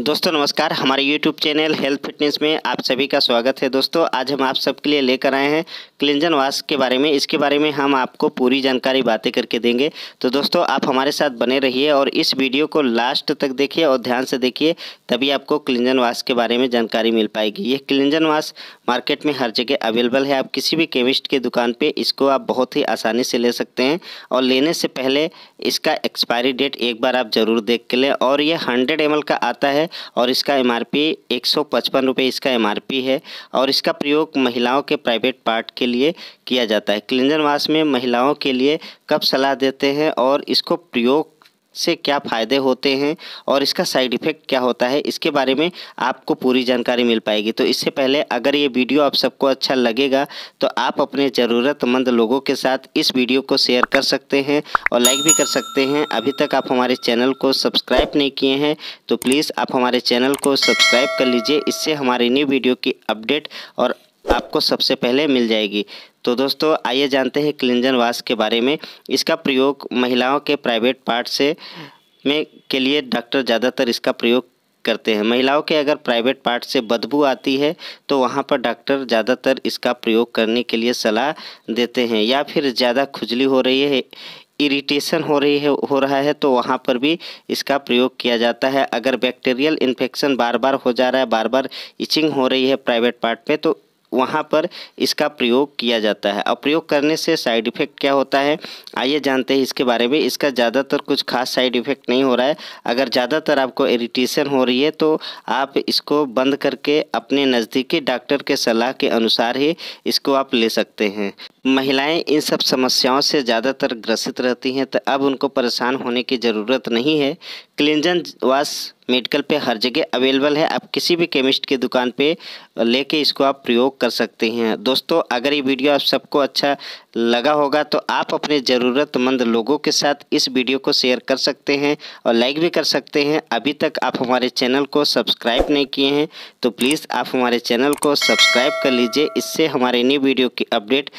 दोस्तों नमस्कार हमारे YouTube चैनल हेल्थ फिटनेस में आप सभी का स्वागत है दोस्तों आज हम आप सबके लिए लेकर आए हैं क्लिंजन वाश के बारे में इसके बारे में हम आपको पूरी जानकारी बातें करके देंगे तो दोस्तों आप हमारे साथ बने रहिए और इस वीडियो को लास्ट तक देखिए और ध्यान से देखिए तभी आपको क्लिंजन वाश के बारे में जानकारी मिल पाएगी ये क्लिंजन वाश मार्केट में हर जगह अवेलेबल है आप किसी भी केमिस्ट की के दुकान पर इसको आप बहुत ही आसानी से ले सकते हैं और लेने से पहले इसका एक्सपायरी डेट एक बार आप ज़रूर देख के लें और यह हंड्रेड एम का आता है और इसका एम आर पी एक सौ पचपन रुपये इसका एम आर पी है और इसका प्रयोग महिलाओं के प्राइवेट पार्ट के लिए किया जाता है क्लिंजर मास में महिलाओं के लिए कब सलाह देते हैं और इसको प्रयोग से क्या फ़ायदे होते हैं और इसका साइड इफ़ेक्ट क्या होता है इसके बारे में आपको पूरी जानकारी मिल पाएगी तो इससे पहले अगर ये वीडियो आप सबको अच्छा लगेगा तो आप अपने ज़रूरतमंद लोगों के साथ इस वीडियो को शेयर कर सकते हैं और लाइक भी कर सकते हैं अभी तक आप हमारे चैनल को सब्सक्राइब नहीं किए हैं तो प्लीज़ आप हमारे चैनल को सब्सक्राइब कर लीजिए इससे हमारी न्यू वीडियो की अपडेट और आपको सबसे पहले मिल जाएगी तो दोस्तों आइए जानते हैं क्लिंजन वाश के बारे में इसका प्रयोग महिलाओं के प्राइवेट पार्ट से में के लिए डॉक्टर ज़्यादातर इसका प्रयोग करते हैं महिलाओं के अगर प्राइवेट पार्ट से बदबू आती है तो वहाँ पर डॉक्टर ज़्यादातर इसका प्रयोग करने के लिए सलाह देते हैं या फिर ज़्यादा खुजली हो रही है इरिटेशन हो रही है हो रहा है तो वहाँ पर भी इसका प्रयोग किया जाता है अगर बैक्टीरियल इन्फेक्शन बार बार हो जा रहा है बार बार इचिंग हो रही है प्राइवेट पार्ट में तो वहाँ पर इसका प्रयोग किया जाता है और प्रयोग करने से साइड इफ़ेक्ट क्या होता है आइए जानते हैं इसके बारे में इसका ज़्यादातर कुछ खास साइड इफ़ेक्ट नहीं हो रहा है अगर ज़्यादातर आपको इरिटेशन हो रही है तो आप इसको बंद करके अपने नज़दीकी डॉक्टर के सलाह के अनुसार ही इसको आप ले सकते हैं महिलाएं इन सब समस्याओं से ज़्यादातर ग्रसित रहती हैं तो अब उनको परेशान होने की ज़रूरत नहीं है क्लिंजन वाश मेडिकल पे हर जगह अवेलेबल है आप किसी भी केमिस्ट की दुकान पे लेके इसको आप प्रयोग कर सकते हैं दोस्तों अगर ये वीडियो आप सबको अच्छा लगा होगा तो आप अपने ज़रूरतमंद लोगों के साथ इस वीडियो को शेयर कर सकते हैं और लाइक भी कर सकते हैं अभी तक आप हमारे चैनल को सब्सक्राइब नहीं किए हैं तो प्लीज़ आप हमारे चैनल को सब्सक्राइब कर लीजिए इससे हमारे नई वीडियो की अपडेट